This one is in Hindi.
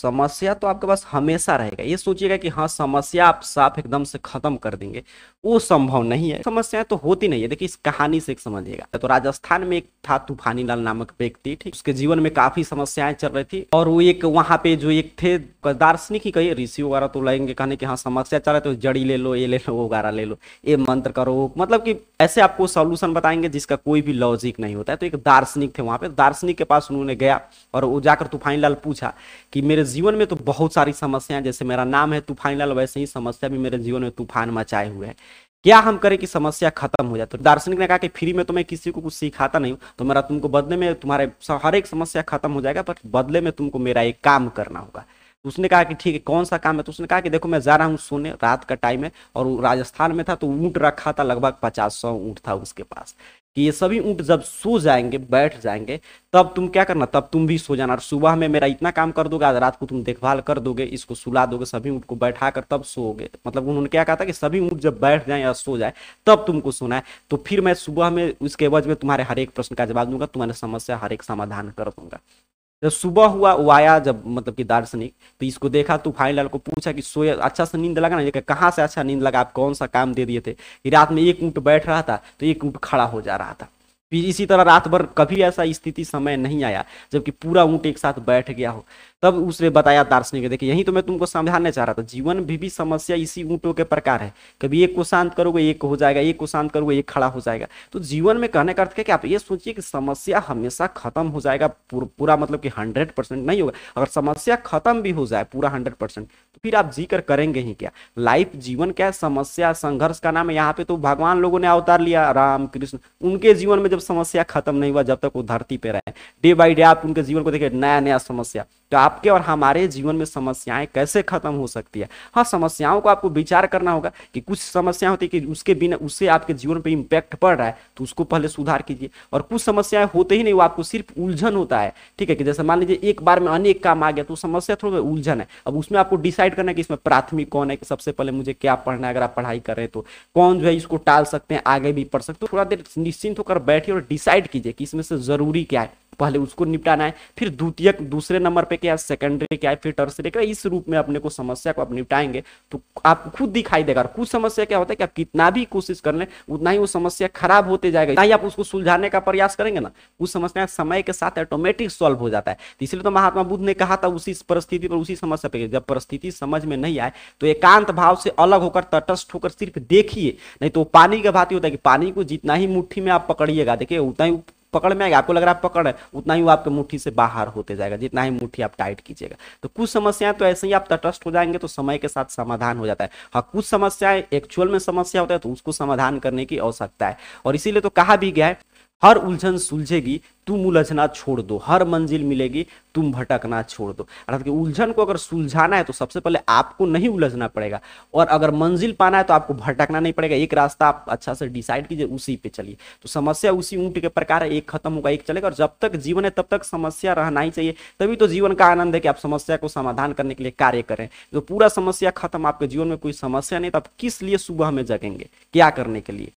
समस्या तो आपके पास हमेशा रहेगा ये सोचिएगा कि हाँ समस्या आप साफ एकदम से खत्म कर देंगे वो संभव नहीं है समस्याएं तो होती नहीं है देखिए इस कहानी से एक समझिएगा तो राजस्थान में एक था तूफानी लाल नामक व्यक्ति ठीक उसके जीवन में काफी समस्याएं चल रही थी और वो एक वहां पे जो एक थे दार्शनिक ही कही ऋषि वगैरह तो लगेंगे कहने की हाँ समस्या चल रहा तो जड़ी ले लो ये ले लो वो वगैरह ले लो ये मंत्र करो मतलब की ऐसे आपको सोल्यूशन बताएंगे जिसका कोई भी लॉजिक नहीं होता है तो एक दार्शनिक थे वहां पे दार्शनिक के पास उन्होंने गया और वो जाकर तूफानी लाल पूछा कि मेरे मेरे जीवन में तो बहुत सारी समस्याएं जैसे मेरा नाम है तूफानी लाल वैसे ही समस्या भी मेरे जीवन में तूफान मचाए हुए है क्या हम करें कि समस्या खत्म हो जाए तो दार्शनिक ने कहा कि फ्री में तो मैं किसी को कुछ सिखाता नहीं हूं तो मेरा तुमको बदले में तुम्हारे हर एक समस्या खत्म हो जाएगा पर बदले में तुमको मेरा एक काम करना होगा तो उसने कहा कि ठीक है कौन सा काम है तो उसने कहा कि देखो मैं जा रहा हूँ सोने रात का टाइम है और राजस्थान में था तो ऊंट रखा था लगभग पचास सौ ऊँट था उसके पास कि ये सभी ऊँट जब सो जाएंगे बैठ जाएंगे तब तुम क्या करना तब तुम भी सो जाना और सुबह में मेरा इतना काम कर दोगे आज रात को तुम देखभाल कर दोगे इसको सुला दोगे सभी ऊँट को बैठा कर तब सोओगे मतलब उन्होंने क्या कहा था कि सभी ऊँट जब बैठ जाए या सो जाए तब तुमको सुना है तो फिर मैं सुबह में उसके वजह में तुम्हारे हर एक प्रश्न का जवाब दूंगा तुम्हारी समस्या हर एक समाधान कर दूंगा जब सुबह हुआ वो आया जब मतलब कि दार्शनिक तो इसको देखा तो भाई लाल को पूछा कि सोए अच्छा से नींद लगा ना कहाँ से अच्छा नींद लगा आप कौन सा काम दे दिए थे रात में एक ऊँट बैठ रहा था तो एक ऊँट खड़ा हो जा रहा था फिर इसी तरह रात भर कभी ऐसा स्थिति समय नहीं आया जबकि पूरा ऊँट एक साथ बैठ गया हो तब उसने बताया दार्शनिक देखिए यही तो मैं तुमको समझाने चाह रहा था जीवन भी भी समस्या इसी ऊँटों के प्रकार है कभी एक को शांत करोगे एक हो जाएगा एक को शांत करोगे एक खड़ा हो जाएगा तो जीवन में कहने का अर्थ क्या कि आप ये सोचिए कि समस्या हमेशा खत्म हो जाएगा पूरा मतलब कि हंड्रेड परसेंट नहीं होगा अगर समस्या खत्म भी हो जाए पूरा हंड्रेड परसेंट तो फिर आप जीकर करेंगे ही क्या लाइफ जीवन क्या समस्या संघर्ष का नाम है यहाँ पे तो भगवान लोगों ने अवतार लिया राम कृष्ण उनके जीवन में जब समस्या खत्म नहीं हुआ जब तक वो धरती पे रहे डे बाई डे आप उनके जीवन को देखिए नया नया समस्या तो आपके और हमारे जीवन में समस्याएं कैसे खत्म हो सकती है हाँ समस्याओं को आपको विचार करना होगा कि कुछ समस्या होती है कि उसके बिना उससे आपके जीवन पर इम्पैक्ट पड़ रहा है तो उसको पहले सुधार कीजिए और कुछ समस्याएं होते ही नहीं वो आपको सिर्फ उलझन होता है ठीक है कि जैसे मान लीजिए एक बार में अनेक काम आ गया तो समस्या थोड़ा उलझन है अब उसमें आपको डिसाइड करना है कि इसमें प्राथमिक कौन है कि सबसे पहले मुझे क्या पढ़ना है अगर आप पढ़ाई कर रहे तो कौन जो है इसको टाल सकते हैं आगे भी पढ़ सकते हो तो थोड़ा देर निश्चिंत होकर बैठिए और डिसाइड कीजिए कि इसमें से जरूरी क्या है पहले उसको निपटाना है फिर द्वितीय दूसरे नंबर पे क्या सेकेंडरी क्या है फिर टर्सरी क्या इस रूप में अपने को समस्या को आप निपटाएंगे तो आप खुद दिखाई देगा कुछ समस्या क्या होता है कि आप कितना भी कोशिश कर लें उतना ही वो समस्या खराब होते जाएगा ना ही आप उसको सुलझाने का प्रयास करेंगे ना उस समस्या समय के साथ ऑटोमेटिक सॉल्व हो जाता है तो इसलिए तो महात्मा बुद्ध ने कहा था उसी परिस्थिति पर उसी समस्या पर जब परिस्थिति समझ में नहीं आए तो एकांत भाव से अलग होकर तटस्थ होकर सिर्फ देखिए नहीं तो पानी का भाती होता है कि पानी को जितना ही मुठ्ठी में आप पकड़िएगा देखिए उतना ही पकड़ में आएगा आपको लग रहा है पकड़ है उतना ही वो आपके मुट्ठी से बाहर होते जाएगा जितना ही मुट्ठी आप टाइट कीजिएगा तो कुछ समस्याएं तो ऐसे ही आप तटस्थ हो जाएंगे तो समय के साथ समाधान हो जाता है हाँ कुछ समस्याएं एक्चुअल में समस्या होता है तो उसको समाधान करने की आवश्यकता है और इसीलिए तो कहा भी गया है हर उलझन सुलझेगी तुम उलझना छोड़ दो हर मंजिल मिलेगी तुम भटकना छोड़ दो अर्थात कि उलझन को अगर सुलझाना है तो सबसे पहले आपको नहीं उलझना पड़ेगा और अगर मंजिल पाना है तो आपको भटकना नहीं पड़ेगा एक रास्ता आप अच्छा से डिसाइड कीजिए उसी पे चलिए तो समस्या उसी ऊँट के प्रकार है एक खत्म होगा एक चलेगा और जब तक जीवन है तब तक समस्या रहना ही चाहिए तभी तो जीवन का आनंद है कि आप समस्या को समाधान करने के लिए कार्य करें जो पूरा समस्या खत्म आपके जीवन में कोई समस्या नहीं तो आप किस लिए सुबह में जगेंगे क्या करने के लिए